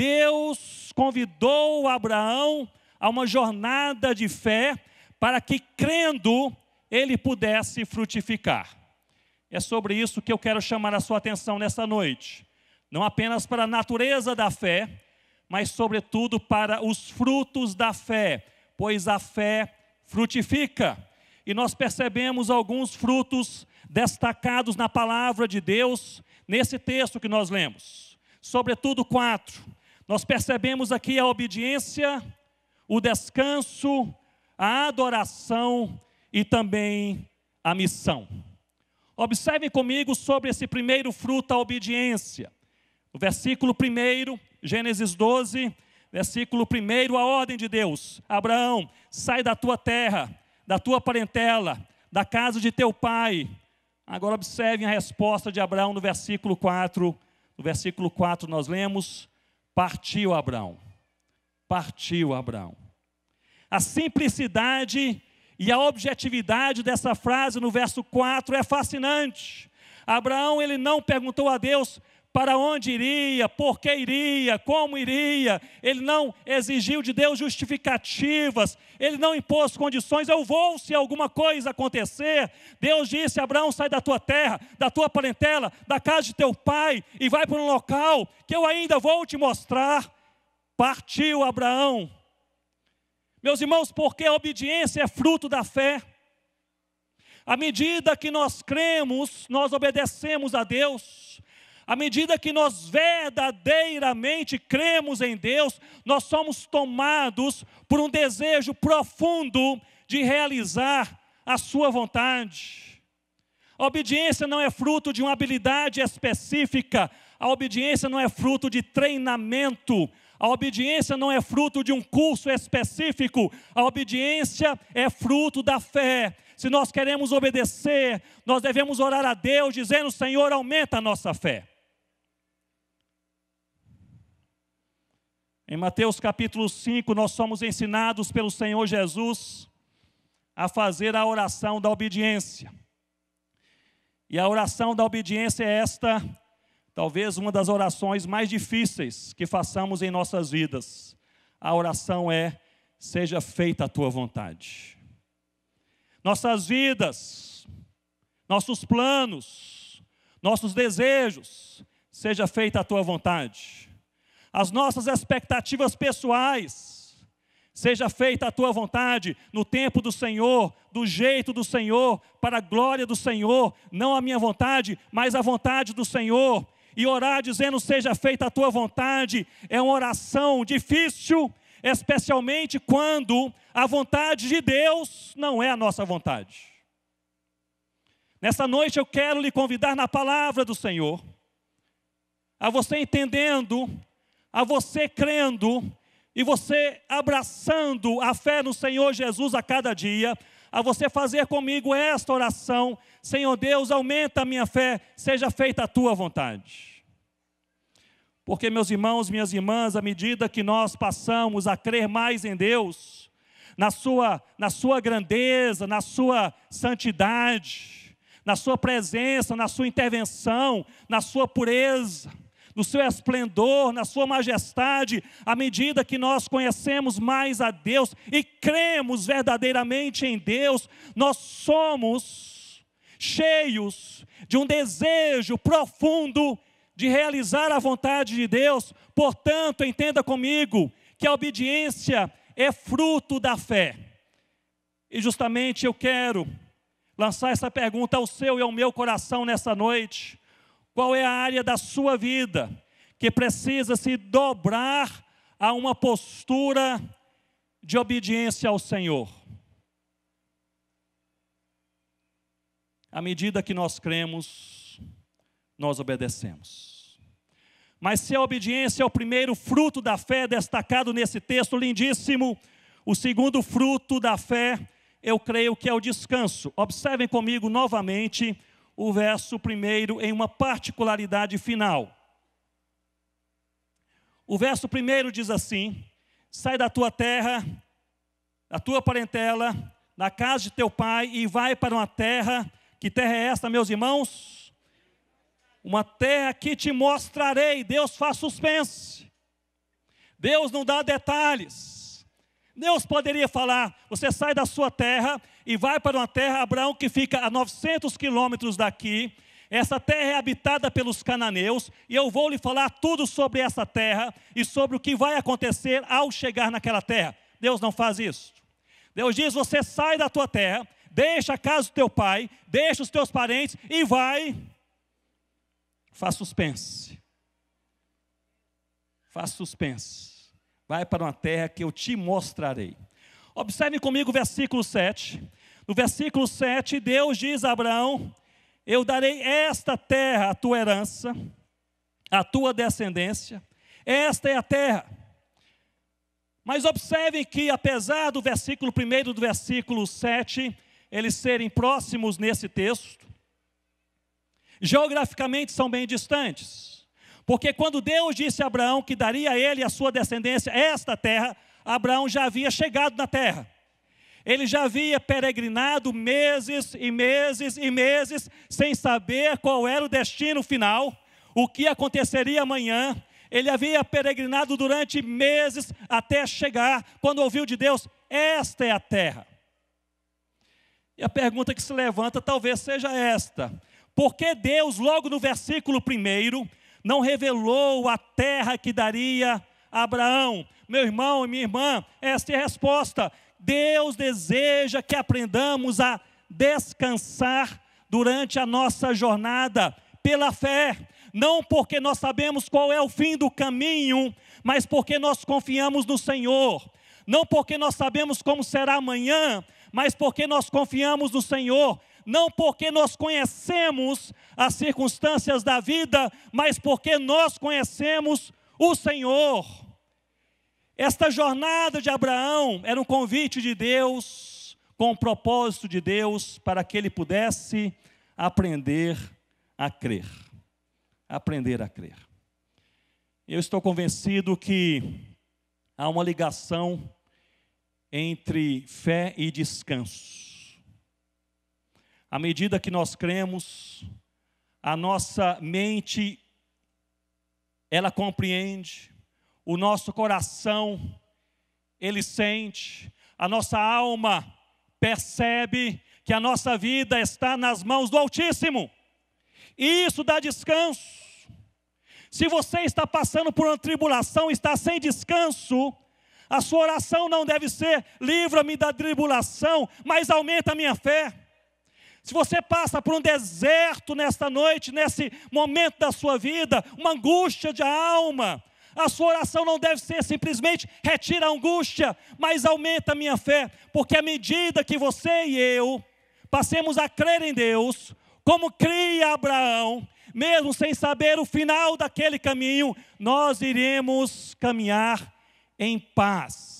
Deus convidou Abraão a uma jornada de fé para que, crendo, ele pudesse frutificar. É sobre isso que eu quero chamar a sua atenção nesta noite. Não apenas para a natureza da fé, mas, sobretudo, para os frutos da fé, pois a fé frutifica. E nós percebemos alguns frutos destacados na palavra de Deus nesse texto que nós lemos. Sobretudo, quatro. Nós percebemos aqui a obediência, o descanso, a adoração e também a missão. Observem comigo sobre esse primeiro fruto, a obediência. O versículo 1, Gênesis 12, versículo 1, a ordem de Deus: Abraão, sai da tua terra, da tua parentela, da casa de teu pai. Agora observem a resposta de Abraão no versículo 4. No versículo 4 nós lemos: Partiu Abraão. Partiu Abraão. A simplicidade e a objetividade dessa frase no verso 4 é fascinante. Abraão ele não perguntou a Deus: para onde iria, por que iria, como iria. Ele não exigiu de Deus justificativas, ele não impôs condições. Eu vou se alguma coisa acontecer. Deus disse: Abraão, sai da tua terra, da tua parentela, da casa de teu pai e vai para um local que eu ainda vou te mostrar. Partiu Abraão. Meus irmãos, porque a obediência é fruto da fé. À medida que nós cremos, nós obedecemos a Deus. À medida que nós verdadeiramente cremos em Deus, nós somos tomados por um desejo profundo de realizar a Sua vontade. A obediência não é fruto de uma habilidade específica, a obediência não é fruto de treinamento, a obediência não é fruto de um curso específico, a obediência é fruto da fé. Se nós queremos obedecer, nós devemos orar a Deus dizendo: Senhor, aumenta a nossa fé. Em Mateus capítulo 5, nós somos ensinados pelo Senhor Jesus a fazer a oração da obediência. E a oração da obediência é esta, talvez uma das orações mais difíceis que façamos em nossas vidas. A oração é: seja feita a tua vontade. Nossas vidas, nossos planos, nossos desejos, seja feita a tua vontade as nossas expectativas pessoais. Seja feita a tua vontade no tempo do Senhor, do jeito do Senhor, para a glória do Senhor, não a minha vontade, mas a vontade do Senhor. E orar dizendo: Seja feita a tua vontade, é uma oração difícil, especialmente quando a vontade de Deus não é a nossa vontade. Nessa noite eu quero lhe convidar na palavra do Senhor, a você entendendo a você crendo e você abraçando a fé no Senhor Jesus a cada dia, a você fazer comigo esta oração: Senhor Deus, aumenta a minha fé, seja feita a tua vontade. Porque, meus irmãos, minhas irmãs, à medida que nós passamos a crer mais em Deus, na sua, na sua grandeza, na sua santidade, na sua presença, na sua intervenção, na sua pureza, no seu esplendor, na sua majestade, à medida que nós conhecemos mais a Deus e cremos verdadeiramente em Deus, nós somos cheios de um desejo profundo de realizar a vontade de Deus. Portanto, entenda comigo que a obediência é fruto da fé. E justamente eu quero lançar essa pergunta ao seu e ao meu coração nessa noite. Qual é a área da sua vida que precisa se dobrar a uma postura de obediência ao Senhor? À medida que nós cremos, nós obedecemos. Mas se a obediência é o primeiro fruto da fé destacado nesse texto lindíssimo, o segundo fruto da fé, eu creio que é o descanso. Observem comigo novamente o verso primeiro em uma particularidade final. O verso primeiro diz assim: Sai da tua terra, da tua parentela, da casa de teu pai e vai para uma terra. Que terra é esta, meus irmãos? Uma terra que te mostrarei. Deus faz suspense. Deus não dá detalhes. Deus poderia falar: você sai da sua terra e vai para uma terra, Abraão, que fica a 900 quilômetros daqui. Essa terra é habitada pelos cananeus, e eu vou lhe falar tudo sobre essa terra e sobre o que vai acontecer ao chegar naquela terra. Deus não faz isso. Deus diz: você sai da tua terra, deixa a casa do teu pai, deixa os teus parentes e vai. Faz suspense. Faz suspense. Vai para uma terra que eu te mostrarei. Observe comigo o versículo 7. No versículo 7, Deus diz a Abraão: Eu darei esta terra a tua herança, a tua descendência, esta é a terra. Mas observem que, apesar do versículo 1 do versículo 7, eles serem próximos nesse texto, geograficamente são bem distantes. Porque quando Deus disse a Abraão que daria a ele e a sua descendência esta terra, Abraão já havia chegado na terra. Ele já havia peregrinado meses e meses e meses sem saber qual era o destino final, o que aconteceria amanhã. Ele havia peregrinado durante meses até chegar, quando ouviu de Deus: Esta é a terra. E a pergunta que se levanta talvez seja esta: Por que Deus, logo no versículo primeiro, não revelou a terra que daria Abraão, meu irmão e minha irmã, esta é a resposta. Deus deseja que aprendamos a descansar durante a nossa jornada pela fé, não porque nós sabemos qual é o fim do caminho, mas porque nós confiamos no Senhor. Não porque nós sabemos como será amanhã, mas porque nós confiamos no Senhor. Não porque nós conhecemos as circunstâncias da vida, mas porque nós conhecemos o Senhor. Esta jornada de Abraão era um convite de Deus, com o propósito de Deus, para que ele pudesse aprender a crer. Aprender a crer. Eu estou convencido que há uma ligação entre fé e descanso. À medida que nós cremos, a nossa mente ela compreende, o nosso coração, ele sente, a nossa alma percebe que a nossa vida está nas mãos do Altíssimo. E isso dá descanso. Se você está passando por uma tribulação, está sem descanso, a sua oração não deve ser: livra-me da tribulação, mas aumenta a minha fé. Se você passa por um deserto nesta noite, nesse momento da sua vida, uma angústia de alma, a sua oração não deve ser simplesmente retira a angústia, mas aumenta a minha fé, porque à medida que você e eu passemos a crer em Deus, como cria Abraão, mesmo sem saber o final daquele caminho, nós iremos caminhar em paz.